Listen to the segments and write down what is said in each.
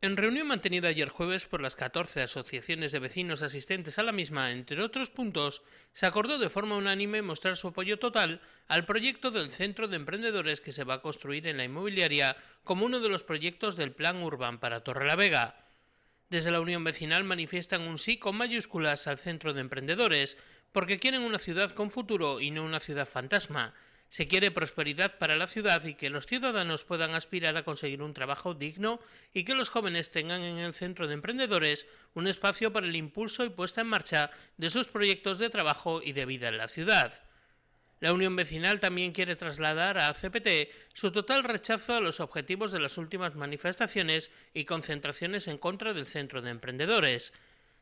En reunión mantenida ayer jueves por las 14 asociaciones de vecinos asistentes a la misma, entre otros puntos, se acordó de forma unánime mostrar su apoyo total al proyecto del Centro de Emprendedores que se va a construir en la inmobiliaria como uno de los proyectos del Plan Urban para Torrelavega. Desde la Unión Vecinal manifiestan un sí con mayúsculas al Centro de Emprendedores, porque quieren una ciudad con futuro y no una ciudad fantasma, se quiere prosperidad para la ciudad y que los ciudadanos puedan aspirar a conseguir un trabajo digno y que los jóvenes tengan en el centro de emprendedores un espacio para el impulso y puesta en marcha de sus proyectos de trabajo y de vida en la ciudad. La Unión Vecinal también quiere trasladar a CPT su total rechazo a los objetivos de las últimas manifestaciones y concentraciones en contra del centro de emprendedores.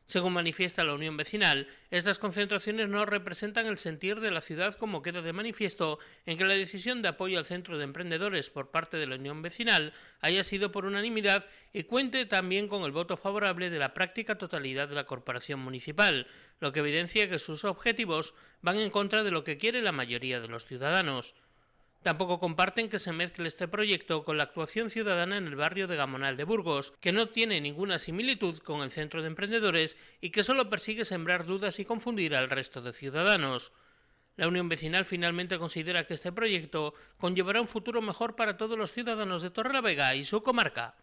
Según manifiesta la Unión Vecinal, estas concentraciones no representan el sentir de la ciudad como queda de manifiesto en que la decisión de apoyo al centro de emprendedores por parte de la Unión Vecinal haya sido por unanimidad y cuente también con el voto favorable de la práctica totalidad de la Corporación Municipal, lo que evidencia que sus objetivos van en contra de lo que quiere la mayoría de los ciudadanos. Tampoco comparten que se mezcle este proyecto con la actuación ciudadana en el barrio de Gamonal de Burgos, que no tiene ninguna similitud con el Centro de Emprendedores y que solo persigue sembrar dudas y confundir al resto de ciudadanos. La Unión Vecinal finalmente considera que este proyecto conllevará un futuro mejor para todos los ciudadanos de Vega y su comarca.